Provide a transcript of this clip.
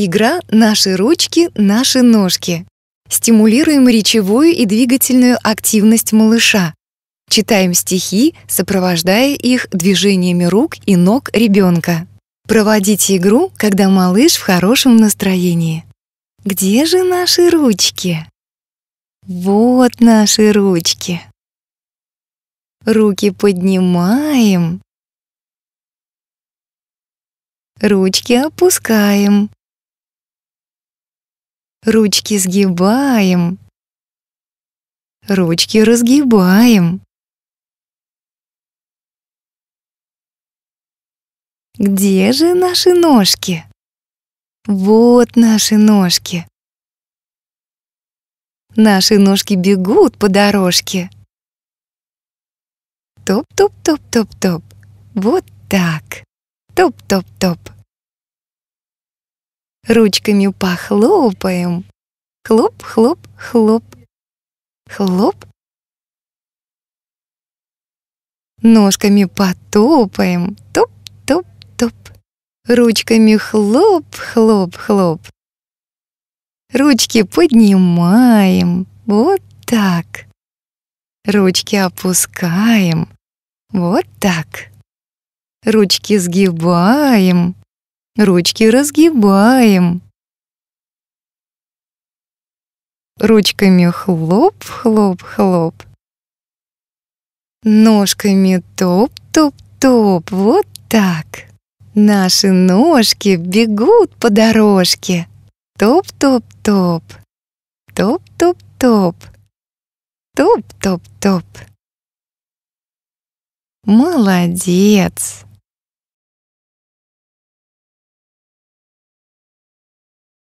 Игра «Наши ручки, наши ножки». Стимулируем речевую и двигательную активность малыша. Читаем стихи, сопровождая их движениями рук и ног ребенка. Проводите игру, когда малыш в хорошем настроении. Где же наши ручки? Вот наши ручки. Руки поднимаем. Ручки опускаем. Ручки сгибаем. Ручки разгибаем. Где же наши ножки? Вот наши ножки. Наши ножки бегут по дорожке. Топ-топ-топ-топ-топ. Вот так. Топ-топ-топ ручками похлопаем. Хлоп, хлоп, хлоп. Хлоп. Ножками потопаем. Топ, топ, топ. Ручками хлоп, хлоп, хлоп. Ручки поднимаем. Вот так. Ручки опускаем. Вот так. Ручки сгибаем. Ручки разгибаем. Ручками хлоп-хлоп-хлоп. Ножками топ-топ-топ. Вот так. Наши ножки бегут по дорожке. Топ-топ-топ. Топ-топ-топ. Топ-топ-топ. Молодец!